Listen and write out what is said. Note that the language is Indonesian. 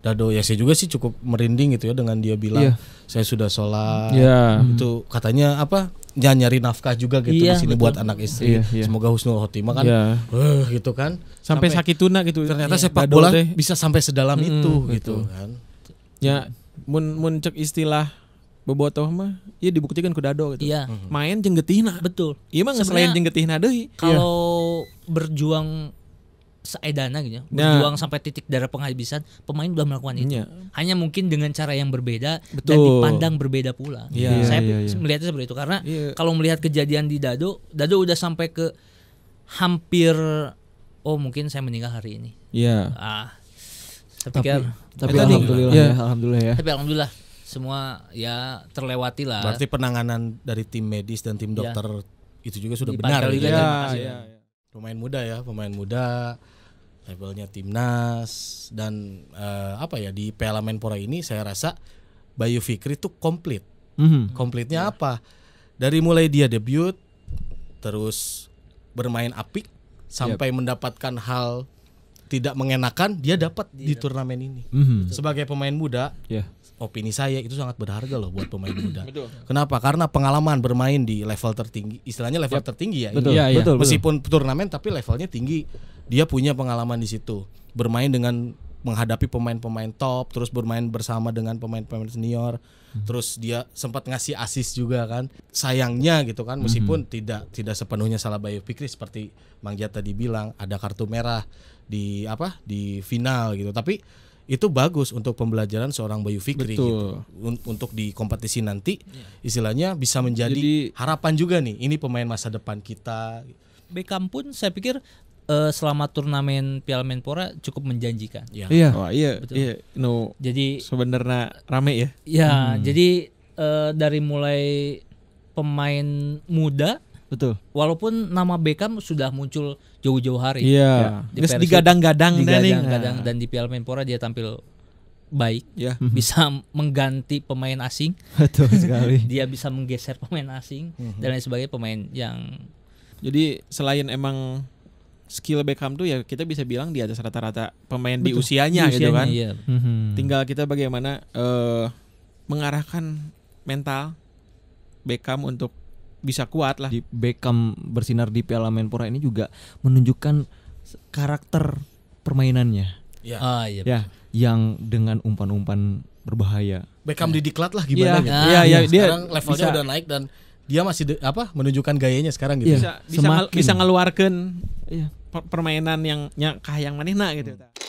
Dado ya saya juga sih cukup merinding gitu ya dengan dia bilang yeah. saya sudah sholat yeah. itu katanya apa jangan nyari nafkah juga gitu yeah, di iya, sini betul. buat anak iya, istri yeah, yeah. semoga husnul khotimah kan yeah. Iya. uh, gitu kan sampai, sampai sakit tuna gitu ternyata yeah. sepak bola deh. bisa sampai sedalam mm, itu gitu kan ya mun mun cek istilah bobotoh mah ya dibuktikan ku dado gitu. Iya. Main jeung Betul. Iya mah selain jeung deh Kalau berjuang seedana gitu ya. Nah. Berjuang sampai titik darah penghabisan, pemain udah melakukan itu. yeah. Hanya mungkin dengan cara yang berbeda Betul. dan dipandang berbeda pula. Yeah. Saya yeah, iya, yeah. Iya. melihatnya seperti itu karena yeah. kalau melihat kejadian di Dado, Dado udah sampai ke hampir oh mungkin saya meninggal hari ini. Iya. Ah. Saya tapi, pikir, tapi, tapi kan- alhamdulillah ya. ya, alhamdulillah ya. Tapi alhamdulillah semua ya terlewati lah. Berarti penanganan dari tim medis dan tim iya. dokter ya. itu juga sudah benar gitu juga ya. Pemain muda ya, pemain muda levelnya timnas dan uh, apa ya di Piala Menpora ini saya rasa Bayu Fikri tuh komplit. Mm-hmm. Komplitnya apa? Dari mulai dia debut terus bermain apik sampai yep. mendapatkan hal tidak mengenakan dia dapat di iya. turnamen ini. Mm-hmm. Sebagai pemain muda, yeah. opini saya itu sangat berharga loh buat pemain muda. Kenapa? Karena pengalaman bermain di level tertinggi, istilahnya level yep. tertinggi ya. Betul. Ini. Yeah, iya, ya. iya. Meskipun turnamen tapi levelnya tinggi, dia punya pengalaman di situ. Bermain dengan menghadapi pemain-pemain top terus bermain bersama dengan pemain-pemain senior hmm. terus dia sempat ngasih asis juga kan sayangnya gitu kan meskipun hmm. tidak tidak sepenuhnya salah Bayu Fikri seperti Mang Jat tadi bilang ada kartu merah di apa di final gitu tapi itu bagus untuk pembelajaran seorang Bayu Fikri gitu untuk di kompetisi nanti iya. istilahnya bisa menjadi Jadi, harapan juga nih ini pemain masa depan kita Beckham pun saya pikir uh, selama turnamen Piala Menpora cukup menjanjikan. Iya. iya. Oh, iya. Iya. No. Jadi sebenarnya rame ya. Ya, hmm. jadi uh, dari mulai pemain muda Betul. Walaupun nama Beckham sudah muncul jauh-jauh hari. Iya. ya Di Persib, digadang-gadang, digadang-gadang nah. dan di Piala Menpora dia tampil baik, yeah. bisa mengganti pemain asing. Betul sekali. dia bisa menggeser pemain asing mm -hmm. dan lain sebagainya pemain yang. Jadi selain emang skill Beckham tuh ya kita bisa bilang dia atas rata-rata pemain Betul. di gitu usianya, usianya gitu kan. Iya. Mhm. Tinggal kita bagaimana uh, mengarahkan mental Beckham untuk bisa kuat lah. Di Beckham bersinar di Piala Menpora ini juga menunjukkan karakter permainannya. Ya. Ah, iya. ya, yang dengan umpan-umpan berbahaya. Beckham ya. didiklat lah iya. gimana ya. gitu. Ah, iya, iya, ya, dia levelnya bisa, udah naik dan dia masih de, apa menunjukkan gayanya sekarang gitu. Ya. bisa, iya. bisa, Semakin. bisa ngeluarkan iya permainan yang nyakah yang manehna gitu. Hmm.